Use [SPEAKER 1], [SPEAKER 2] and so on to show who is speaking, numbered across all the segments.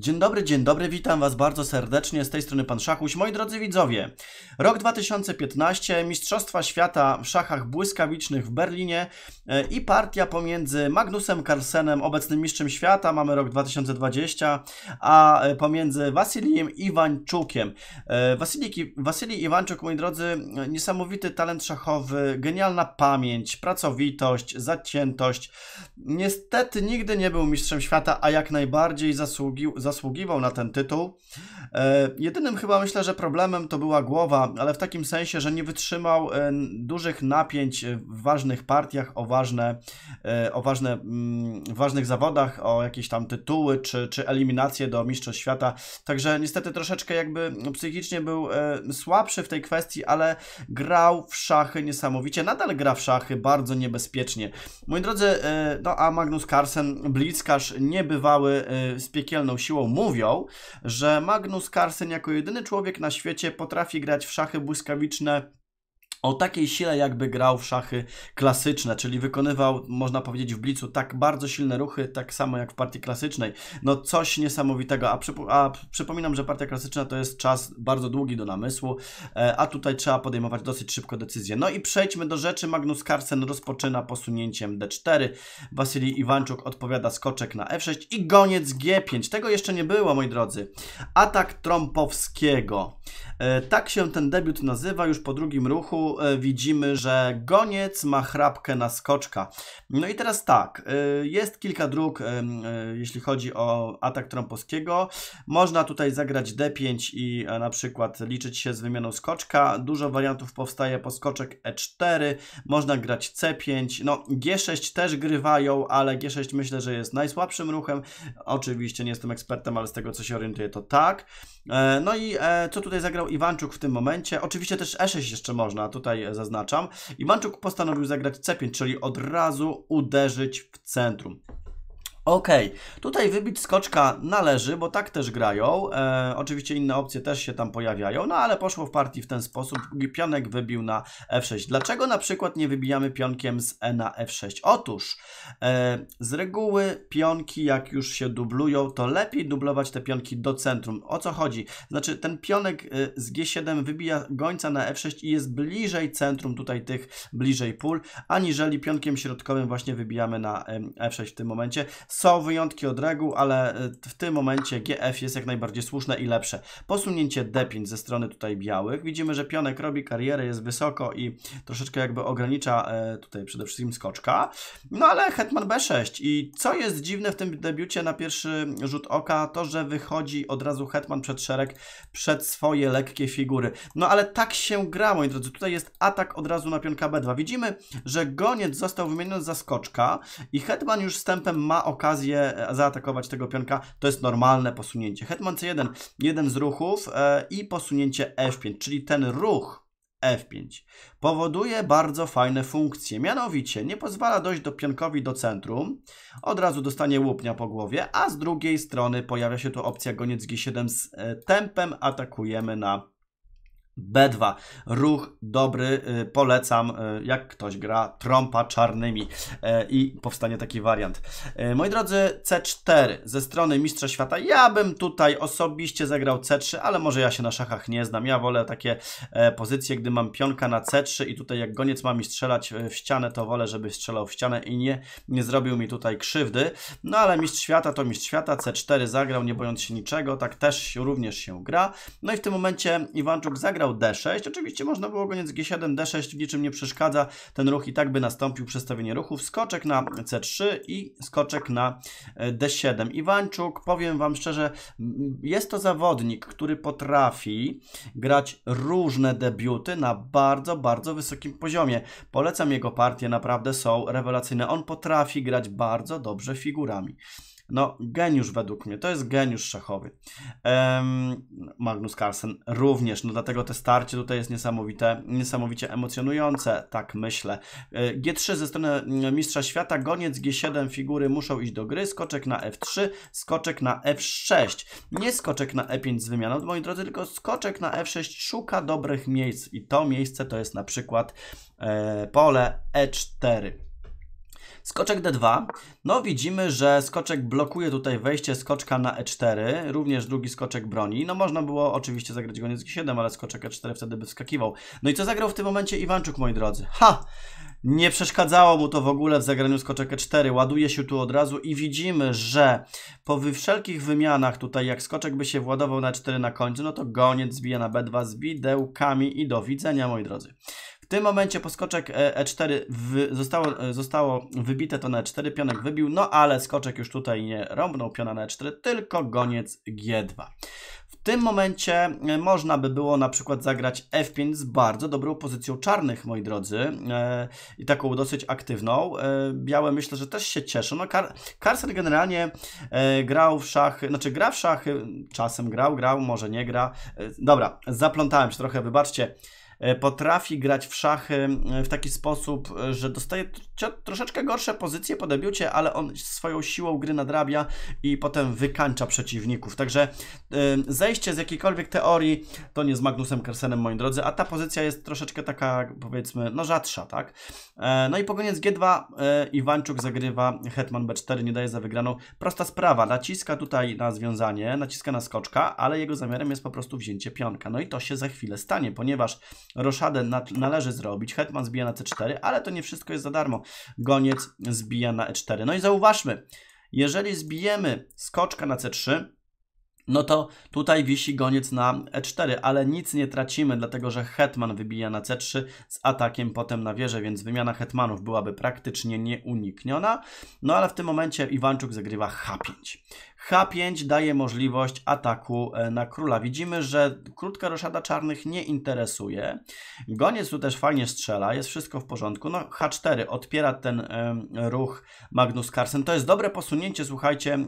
[SPEAKER 1] Dzień dobry, dzień dobry, witam Was bardzo serdecznie, z tej strony Pan Szachuś. Moi drodzy widzowie, rok 2015, Mistrzostwa Świata w szachach błyskawicznych w Berlinie e, i partia pomiędzy Magnusem Carlsenem, obecnym mistrzem świata, mamy rok 2020, a e, pomiędzy Wasilijem Iwańczukiem. E, Wasilij, Iwańczuk, moi drodzy, niesamowity talent szachowy, genialna pamięć, pracowitość, zaciętość. Niestety nigdy nie był mistrzem świata, a jak najbardziej zasługił, zasługiwał na ten tytuł. E, jedynym chyba myślę, że problemem to była głowa, ale w takim sensie, że nie wytrzymał e, dużych napięć w ważnych partiach o ważne, e, o ważne mm, ważnych zawodach, o jakieś tam tytuły czy, czy eliminacje do Mistrzostw Świata. Także niestety troszeczkę jakby psychicznie był słabszy w tej kwestii, ale grał w szachy niesamowicie. Nadal gra w szachy bardzo niebezpiecznie. Moi drodzy, no a Magnus Carlsen, bliskarz niebywały z piekielną siłą siłą mówią, że Magnus Carlsen jako jedyny człowiek na świecie potrafi grać w szachy błyskawiczne o takiej sile, jakby grał w szachy klasyczne, czyli wykonywał, można powiedzieć, w blicu tak bardzo silne ruchy, tak samo jak w partii klasycznej. No coś niesamowitego, a, przypo a przypominam, że partia klasyczna to jest czas bardzo długi do namysłu, e, a tutaj trzeba podejmować dosyć szybko decyzje. No i przejdźmy do rzeczy, Magnus Carlsen rozpoczyna posunięciem D4, Wasilij Iwanczuk odpowiada skoczek na F6 i goniec G5. Tego jeszcze nie było, moi drodzy. Atak Trompowskiego. E, tak się ten debiut nazywa już po drugim ruchu, E, widzimy, że goniec ma chrapkę na skoczka. No i teraz tak, e, jest kilka dróg, e, jeśli chodzi o atak trąbowskiego. Można tutaj zagrać D5 i na przykład liczyć się z wymianą skoczka. Dużo wariantów powstaje po skoczek E4. Można grać C5. No G6 też grywają, ale G6 myślę, że jest najsłabszym ruchem. Oczywiście nie jestem ekspertem, ale z tego co się orientuję to tak. No i co tutaj zagrał Iwanczuk w tym momencie? Oczywiście też E6 jeszcze można, tutaj zaznaczam. I Manczuk postanowił zagrać C5, czyli od razu uderzyć w centrum. Okej, okay. tutaj wybić skoczka należy, bo tak też grają. E, oczywiście inne opcje też się tam pojawiają, no ale poszło w partii w ten sposób. Pionek wybił na F6. Dlaczego na przykład nie wybijamy pionkiem z E na F6? Otóż e, z reguły pionki jak już się dublują, to lepiej dublować te pionki do centrum. O co chodzi? Znaczy ten pionek e, z G7 wybija gońca na F6 i jest bliżej centrum tutaj tych bliżej pól, aniżeli pionkiem środkowym właśnie wybijamy na F6 w tym momencie. Są wyjątki od reguł, ale y, w tym momencie GF jest jak najbardziej słuszne i lepsze. Posunięcie D5 ze strony tutaj białych. Widzimy, że pionek robi karierę, jest wysoko i troszeczkę jakby ogranicza e, tutaj przede wszystkim skoczka. No ale hetman B6 i co jest dziwne w tym debiucie na pierwszy rzut oka, to że wychodzi od razu hetman przed szereg, przed swoje lekkie figury. No ale tak się gra, moi drodzy. Tutaj jest atak od razu na pionka B2. Widzimy, że goniec został wymieniony za skoczka i hetman już z tempem ma okazję okazję e, zaatakować tego pionka, to jest normalne posunięcie. Hetman C1, jeden z ruchów e, i posunięcie F5, czyli ten ruch F5 powoduje bardzo fajne funkcje, mianowicie nie pozwala dojść do pionkowi do centrum, od razu dostanie łupnia po głowie, a z drugiej strony pojawia się tu opcja goniec G7 z e, tempem, atakujemy na B2. Ruch dobry, y, polecam, y, jak ktoś gra trąpa czarnymi y, i powstanie taki wariant. Moi drodzy, C4 ze strony Mistrza Świata. Ja bym tutaj osobiście zagrał C3, ale może ja się na szachach nie znam. Ja wolę takie e, pozycje, gdy mam pionka na C3 i tutaj jak goniec ma mi strzelać e, w ścianę, to wolę, żeby strzelał w ścianę i nie, nie zrobił mi tutaj krzywdy. No ale Mistrz Świata to Mistrz Świata. C4 zagrał, nie bojąc się niczego. Tak też również się gra. No i w tym momencie Iwanczuk zagrał D6. Oczywiście można było go G7, D6 w niczym nie przeszkadza. Ten ruch i tak by nastąpił przestawienie ruchów. Skoczek na C3 i skoczek na e, D7. Iwańczuk, powiem Wam szczerze, mm, jest to zawodnik, który potrafi grać różne debiuty na bardzo, bardzo wysokim poziomie. Polecam jego partie, naprawdę są rewelacyjne. On potrafi grać bardzo dobrze figurami. No, geniusz według mnie, to jest geniusz szachowy. Um, Magnus Carlsen również, no dlatego te starcie tutaj jest niesamowite, niesamowicie emocjonujące, tak myślę. E, G3 ze strony e, Mistrza Świata, goniec G7, figury muszą iść do gry, skoczek na F3, skoczek na F6. Nie skoczek na E5 z wymianą, moi drodzy, tylko skoczek na F6 szuka dobrych miejsc i to miejsce to jest na przykład e, pole E4. Skoczek D2. No widzimy, że skoczek blokuje tutaj wejście skoczka na E4. Również drugi skoczek broni. No można było oczywiście zagrać goniec G7, ale skoczek E4 wtedy by wskakiwał. No i co zagrał w tym momencie Iwanczuk, moi drodzy? Ha! Nie przeszkadzało mu to w ogóle w zagraniu skoczek E4. Ładuje się tu od razu i widzimy, że po wszelkich wymianach tutaj, jak skoczek by się władował na 4 e na końcu, no to goniec zbija na B2 z widełkami i do widzenia, moi drodzy. W tym momencie po skoczek E4 e w, zostało, e, zostało wybite to na E4, pionek wybił, no ale skoczek już tutaj nie rąbnął piona na E4, tylko goniec G2. W tym momencie e, można by było na przykład zagrać F5 z bardzo dobrą pozycją czarnych, moi drodzy, i taką dosyć aktywną. białe myślę, że też się cieszą. No, Kar generalnie grał w szachy, znaczy gra w szachy, czasem grał, grał, może nie gra. dobra, zaplątałem się trochę, wybaczcie. E, potrafi grać w szachy w taki sposób, e, że dostaje troszeczkę gorsze pozycje po debiucie, ale on swoją siłą gry nadrabia i potem wykańcza przeciwników. Także e, zejście z jakiejkolwiek teorii to nie z Magnusem Kersenem moi drodzy, a ta pozycja jest troszeczkę taka, powiedzmy, no rzadsza, tak? No i po koniec G2 Iwanczuk zagrywa hetman B4, nie daje za wygraną. Prosta sprawa, naciska tutaj na związanie, naciska na skoczka, ale jego zamiarem jest po prostu wzięcie pionka. No i to się za chwilę stanie, ponieważ Roszadę należy zrobić. Hetman zbija na C4, ale to nie wszystko jest za darmo. Goniec zbija na E4. No i zauważmy, jeżeli zbijemy skoczka na C3, no to tutaj wisi goniec na E4, ale nic nie tracimy, dlatego że hetman wybija na C3 z atakiem potem na wieżę, więc wymiana hetmanów byłaby praktycznie nieunikniona. No ale w tym momencie Iwanczuk zagrywa H5. H5 daje możliwość ataku e, na króla. Widzimy, że krótka roszada czarnych nie interesuje. Goniec tu też fajnie strzela, jest wszystko w porządku. No H4 odpiera ten y, ruch Magnus Carlsen. To jest dobre posunięcie, słuchajcie, y,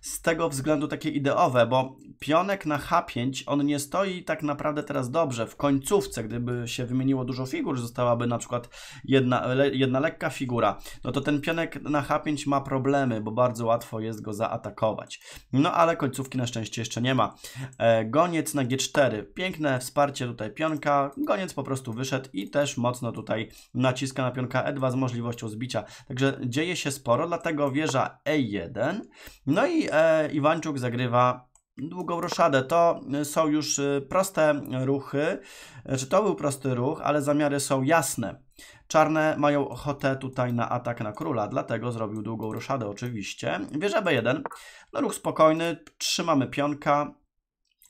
[SPEAKER 1] z tego względu takie ideowe, bo pionek na H5, on nie stoi tak naprawdę teraz dobrze. W końcówce, gdyby się wymieniło dużo figur, zostałaby na przykład jedna, le, jedna lekka figura, no to ten pionek na H5 ma problemy, bo bardzo łatwo jest go zaatakować no ale końcówki na szczęście jeszcze nie ma. E, goniec na G4, piękne wsparcie tutaj pionka, goniec po prostu wyszedł i też mocno tutaj naciska na pionka E2 z możliwością zbicia. Także dzieje się sporo, dlatego wieża E1. No i e, Iwańczuk zagrywa długą roszadę. To są już y, proste ruchy, czy znaczy, to był prosty ruch, ale zamiary są jasne. Czarne mają ochotę tutaj na atak na króla, dlatego zrobił długą roszadę oczywiście. Wieża B1, no ruch spokojny, trzymamy pionka,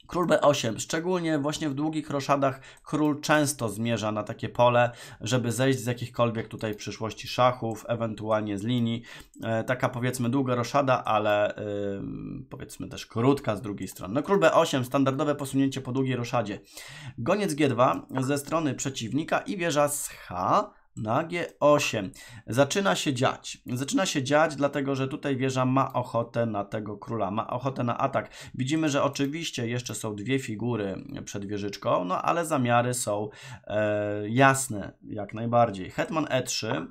[SPEAKER 1] Król B8, szczególnie właśnie w długich roszadach król często zmierza na takie pole, żeby zejść z jakichkolwiek tutaj w przyszłości szachów, ewentualnie z linii. E, taka powiedzmy długa roszada, ale y, powiedzmy też krótka z drugiej strony. No król B8, standardowe posunięcie po długiej roszadzie. Goniec G2 ze strony przeciwnika i wieża z H. Na G8 zaczyna się dziać. Zaczyna się dziać, dlatego że tutaj wieża ma ochotę na tego króla, ma ochotę na atak. Widzimy, że oczywiście jeszcze są dwie figury przed wieżyczką, no ale zamiary są e, jasne, jak najbardziej. Hetman E3,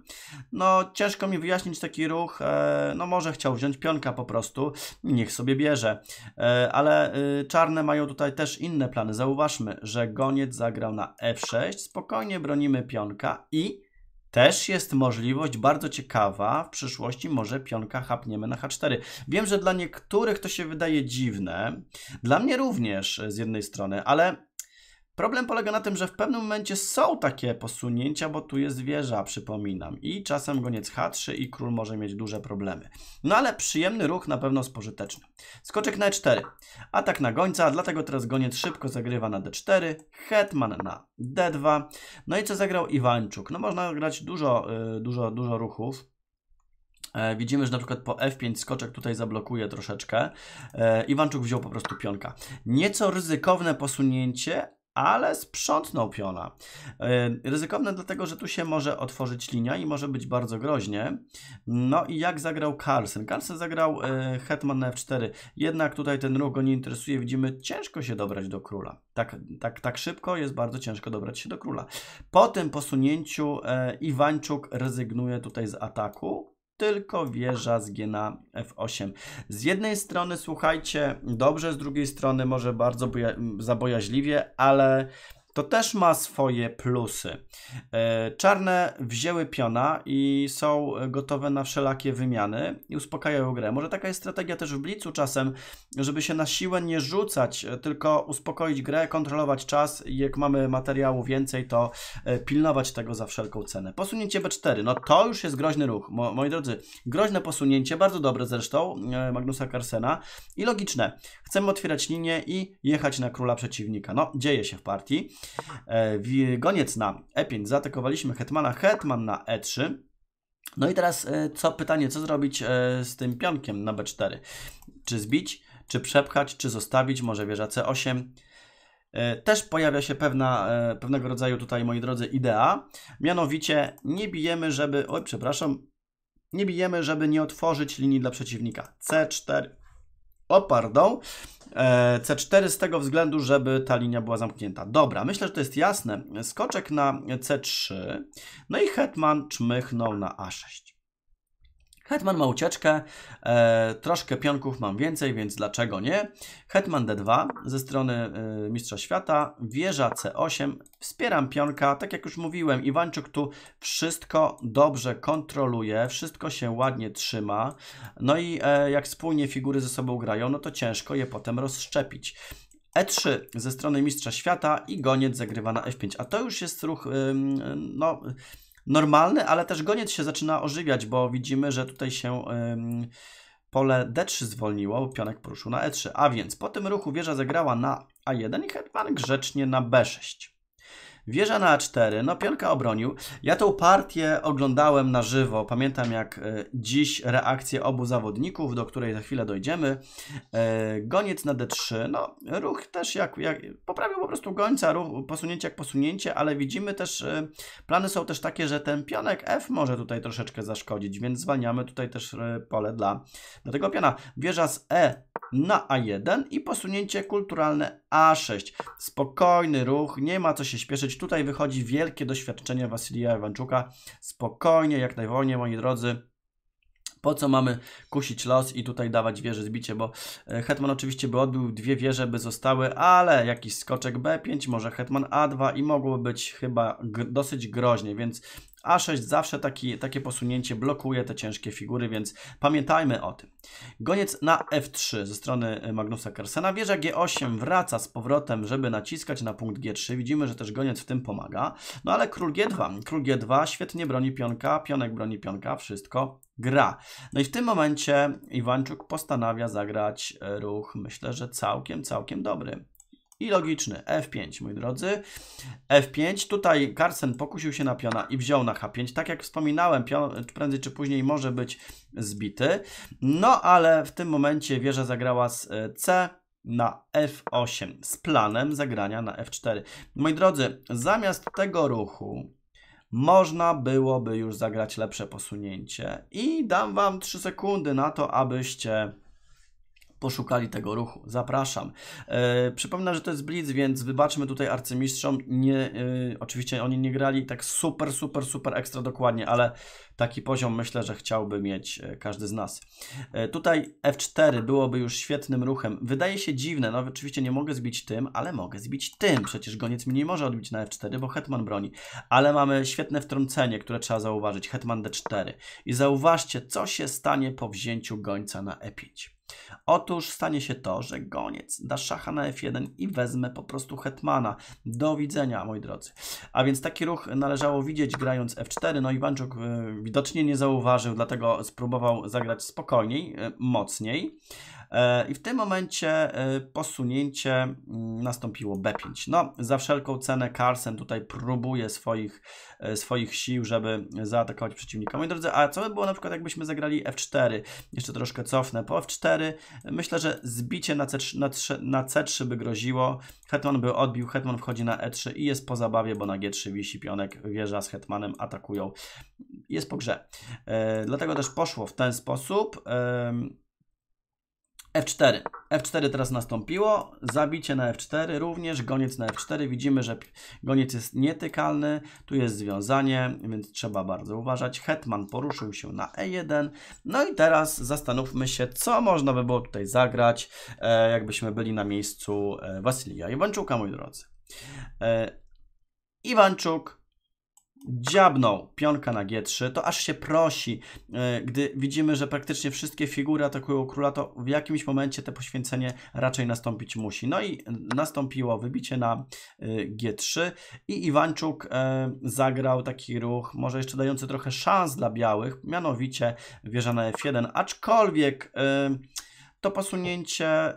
[SPEAKER 1] no ciężko mi wyjaśnić taki ruch, e, no może chciał wziąć pionka po prostu, niech sobie bierze. E, ale y, czarne mają tutaj też inne plany. Zauważmy, że goniec zagrał na F6, e spokojnie bronimy pionka i też jest możliwość bardzo ciekawa, w przyszłości może pionka chapniemy na H4. Wiem, że dla niektórych to się wydaje dziwne, dla mnie również e, z jednej strony, ale Problem polega na tym, że w pewnym momencie są takie posunięcia, bo tu jest wieża, przypominam, i czasem goniec H3 i król może mieć duże problemy. No ale przyjemny ruch na pewno spożyteczny. Skoczek na E4. Atak na gońca, dlatego teraz goniec szybko zagrywa na D4, hetman na D2. No i co zagrał Iwańczuk? No można grać dużo, yy, dużo, dużo ruchów. E, widzimy, że na przykład po F5 skoczek tutaj zablokuje troszeczkę. E, Iwanczuk wziął po prostu pionka. Nieco ryzykowne posunięcie, ale sprzątnął piona. E, ryzykowne dlatego, że tu się może otworzyć linia i może być bardzo groźnie. No i jak zagrał Carlsen? Carlsen zagrał e, hetman na f4, jednak tutaj ten ruch go nie interesuje. Widzimy, ciężko się dobrać do króla. Tak, tak, tak szybko jest bardzo ciężko dobrać się do króla. Po tym posunięciu e, Iwańczuk rezygnuje tutaj z ataku tylko wieża z Gena F8. Z jednej strony słuchajcie dobrze, z drugiej strony może bardzo zabojaźliwie, ale to też ma swoje plusy. E, czarne wzięły piona i są gotowe na wszelakie wymiany i uspokajają grę. Może taka jest strategia też w Blicu czasem, żeby się na siłę nie rzucać, e, tylko uspokoić grę, kontrolować czas. Jak mamy materiału więcej, to e, pilnować tego za wszelką cenę. Posunięcie B4, no to już jest groźny ruch, moi drodzy. Groźne posunięcie, bardzo dobre zresztą, Magnusa Carsena i logiczne. Chcemy otwierać linię i jechać na króla przeciwnika. No, dzieje się w partii. E, goniec na E5, zaatakowaliśmy Hetmana, Hetman na E3. No i teraz e, co pytanie, co zrobić e, z tym pionkiem na B4? Czy zbić, czy przepchać, czy zostawić, może wieża C8? Też pojawia się pewna, pewnego rodzaju tutaj, moi drodzy, idea, mianowicie nie bijemy, żeby, oj przepraszam, nie bijemy, żeby nie otworzyć linii dla przeciwnika. C4, o, pardon. E, C4 z tego względu, żeby ta linia była zamknięta. Dobra, myślę, że to jest jasne. Skoczek na C3. No i hetman czmychnął na A6. Hetman ma ucieczkę, e, troszkę pionków mam więcej, więc dlaczego nie? Hetman D2 ze strony e, Mistrza Świata, wieża C8, wspieram pionka, tak jak już mówiłem, Iwańczyk tu wszystko dobrze kontroluje, wszystko się ładnie trzyma, no i e, jak wspólnie figury ze sobą grają, no to ciężko je potem rozszczepić. E3 ze strony Mistrza Świata i goniec zagrywa na F5, a to już jest ruch, no normalny, ale też goniec się zaczyna ożywiać, bo widzimy, że tutaj się pole D3 zwolniło, pionek poruszył na E3. A więc po tym ruchu wieża zagrała na A1 i hetman grzecznie na B6. Wieża na A4, no Pionka obronił. Ja tą partię oglądałem na żywo. Pamiętam jak e, dziś reakcję obu zawodników, do której za chwilę dojdziemy. E, goniec na D3, no ruch też jak, jak poprawił po prostu gońca, ruch, posunięcie jak posunięcie, ale widzimy też, e, plany są też takie, że ten pionek F może tutaj troszeczkę zaszkodzić, więc zwalniamy tutaj też pole dla, dla tego piona. Wieża z E na A1 i posunięcie kulturalne A6. Spokojny ruch, nie ma co się śpieszyć. Tutaj wychodzi wielkie doświadczenie Wasilija Iwanczuka. Spokojnie, jak najwolniej, moi drodzy. Po co mamy kusić los i tutaj dawać wieże zbicie, bo e, Hetman oczywiście by odbył dwie wieże, by zostały, ale jakiś skoczek B5, może Hetman A2 i mogłoby być chyba dosyć groźnie, więc a6 zawsze taki, takie posunięcie blokuje te ciężkie figury, więc pamiętajmy o tym. Goniec na F3 ze strony e, Magnusa Kersena. Wieża G8 wraca z powrotem, żeby naciskać na punkt G3. Widzimy, że też goniec w tym pomaga. No ale król G2. Król G2 świetnie broni pionka, pionek broni pionka, wszystko gra. No i w tym momencie Iwańczuk postanawia zagrać e, ruch, myślę, że całkiem, całkiem dobry. I logiczny, F5, moi drodzy. F5, tutaj Carson pokusił się na piona i wziął na H5. Tak jak wspominałem, pion prędzej czy później może być zbity. No, ale w tym momencie wieża zagrała z e, C na F8 z planem zagrania na F4. Moi drodzy, zamiast tego ruchu można byłoby już zagrać lepsze posunięcie i dam Wam 3 sekundy na to, abyście poszukali tego ruchu. Zapraszam. E, przypominam, że to jest Blitz, więc wybaczmy tutaj arcymistrzom. Nie, e, oczywiście oni nie grali tak super, super, super ekstra dokładnie, ale taki poziom myślę, że chciałby mieć e, każdy z nas. E, tutaj F4 byłoby już świetnym ruchem. Wydaje się dziwne, no oczywiście nie mogę zbić tym, ale mogę zbić tym. Przecież goniec mnie nie może odbić na F4, bo hetman broni. Ale mamy świetne wtrącenie, które trzeba zauważyć. Hetman D4. I zauważcie, co się stanie po wzięciu gońca na E5. Otóż stanie się to, że goniec da szacha na f1 i wezmę po prostu hetmana. Do widzenia, moi drodzy. A więc taki ruch należało widzieć grając f4. No Iwanczuk e, widocznie nie zauważył, dlatego spróbował zagrać spokojniej, e, mocniej. E, I w tym momencie e, posunięcie mm, nastąpiło B5. No, za wszelką cenę Carlsen tutaj próbuje swoich, e, swoich sił, żeby zaatakować przeciwnika. Moi drodzy, a co by było na przykład, jakbyśmy zagrali F4? Jeszcze troszkę cofnę. Po F4 myślę, że zbicie na C3, na, 3, na C3 by groziło. Hetman by odbił, Hetman wchodzi na E3 i jest po zabawie, bo na G3 wisi pionek, wieża z Hetmanem atakują. Jest po grze. Dlatego też poszło w ten sposób. F4. F4 teraz nastąpiło, zabicie na F4 również, goniec na F4. Widzimy, że goniec jest nietykalny, tu jest związanie, więc trzeba bardzo uważać. Hetman poruszył się na E1. No i teraz zastanówmy się, co można by było tutaj zagrać, e, jakbyśmy byli na miejscu e, Wasilija Iwanczuka, moi drodzy. E, Iwanczuk dziabnął pionka na G3, to aż się prosi, e, gdy widzimy, że praktycznie wszystkie figury atakują króla, to w jakimś momencie te poświęcenie raczej nastąpić musi. No i nastąpiło wybicie na e, G3 i Iwanczuk e, zagrał taki ruch, może jeszcze dający trochę szans dla białych, mianowicie wieża na F1, aczkolwiek to posunięcie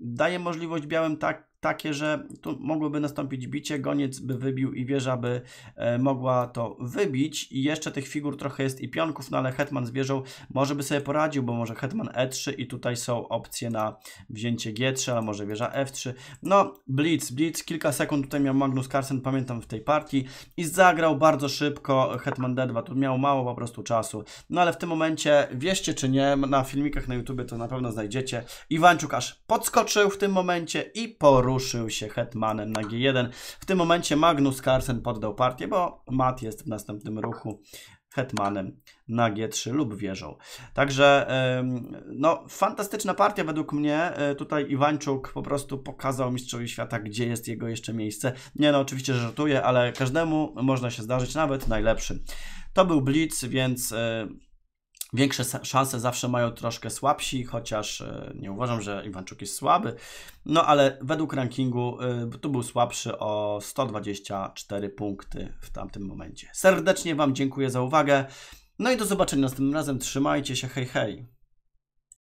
[SPEAKER 1] daje możliwość białym tak takie, że tu mogłoby nastąpić bicie, goniec by wybił i wieża by e, mogła to wybić i jeszcze tych figur trochę jest i pionków, no ale hetman z wieżą może by sobie poradził, bo może hetman e3 i tutaj są opcje na wzięcie g3, ale może wieża f3. No, blitz, blitz, kilka sekund tutaj miał Magnus Carlsen, pamiętam w tej partii i zagrał bardzo szybko hetman d2, tu miał mało po prostu czasu. No ale w tym momencie, wieście czy nie, na filmikach na YouTubie to na pewno znajdziecie, i aż podskoczył w tym momencie i poruszył ruszył się hetmanem na G1. W tym momencie Magnus Carlsen poddał partię, bo mat jest w następnym ruchu hetmanem na G3 lub wieżą. Także no, fantastyczna partia według mnie. E, tutaj Iwańczuk po prostu pokazał mistrzowi świata, gdzie jest jego jeszcze miejsce. Nie no, oczywiście żartuję, ale każdemu można się zdarzyć, nawet najlepszym. To był Blitz, więc e, Większe szanse zawsze mają troszkę słabsi, chociaż e, nie uważam, że Iwanczuk jest słaby. No ale według rankingu e, tu był słabszy o 124 punkty w tamtym momencie. Serdecznie Wam dziękuję za uwagę. No i do zobaczenia następnym razem. Trzymajcie się. Hej, hej.